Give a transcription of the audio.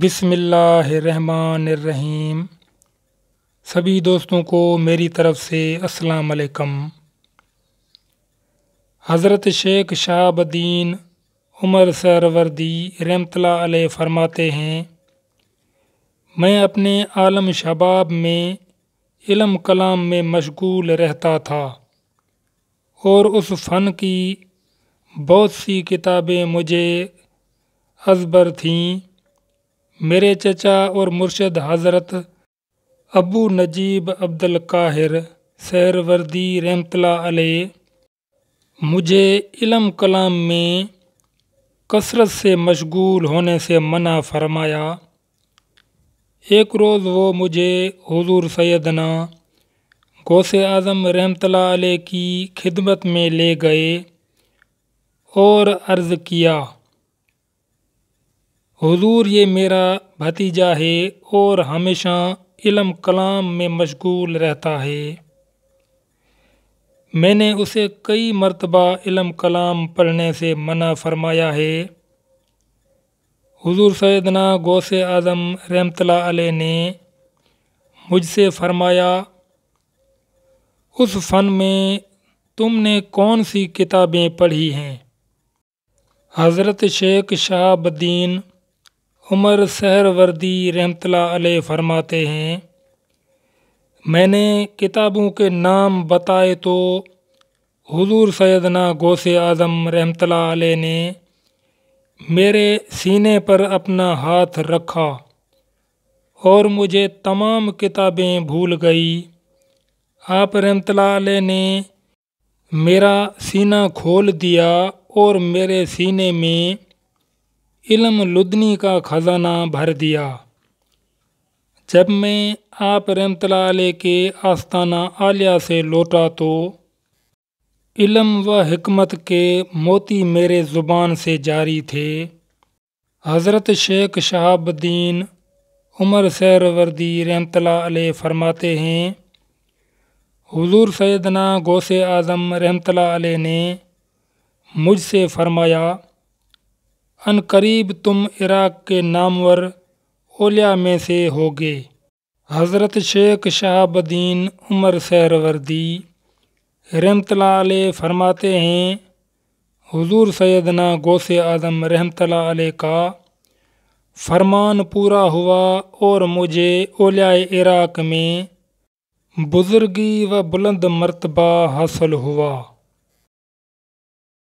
बिसमीम सभी दोस्तों को मेरी तरफ़ से अस्सलाम वालेकुम हज़रत शेख शाहबद्दीन उमर सरवर्दी रमतला फरमाते हैं मैं अपने आलम शबाब में इलम कलाम में मशगूल रहता था और उस फ़न की बहुत सी किताबें मुझे अजबर थीं मेरे चचा और मुर्शद हज़रत अबू नजीब अब्दुल काहिर सैरवर्दी रहमतला अले मुझे इलम कलाम में कसरत से मशगूल होने से मना फरमाया एक रोज़ वो मुझे हुजूर सैदना गौस आज़म रहमतला अले की खिदमत में ले गए और अर्ज़ किया हुजूर ये मेरा भतीजा है और हमेशा इलम कलाम में मशगूल रहता है मैंने उसे कई मरतबा इलम कलाम पढ़ने से मना फरमाया है हुजूर सैदना गौस आज़म रहमतला अलह ने मुझसे फरमाया उस फ़न में तुमने कौन सी किताबें पढ़ी हैं हज़रत शेख शाहबद्दीन उमर सहरवर्दी रहमतला अल फरमाते हैं मैंने किताबों के नाम बताए तो हुजूर सैदना गोस आज़म रहमतला अल ने मेरे सीने पर अपना हाथ रखा और मुझे तमाम किताबें भूल गई आप रहमतला अल ने मेरा सीना खोल दिया और मेरे सीने में इलम लुदनी का ख़जाना भर दिया जब मैं आप रमतला के आस्ताना आलिया से लौटा तो इलम व हमत के मोती मेरे ज़ुबान से जारी थे हज़रत शेख शहाबुद्दीन उमर सैरवर्दी रहमतला फरमाते हैं हुजूर सैदना गौसे आज़म रहमतला ने मुझसे फ़रमाया अनकरीब तुम इराक़ के नामवर ओलिया में से होगे हज़रत शेख शहाबद्दीन उमर सहरवर्दी रहमतला फरमाते हैं हुजूर सैदना गौस आज़म रहमतला का फरमान पूरा हुआ और मुझे ओलिया इराक़ में बुज़ुर्गी व बुलंद मरतबा हासिल हुआ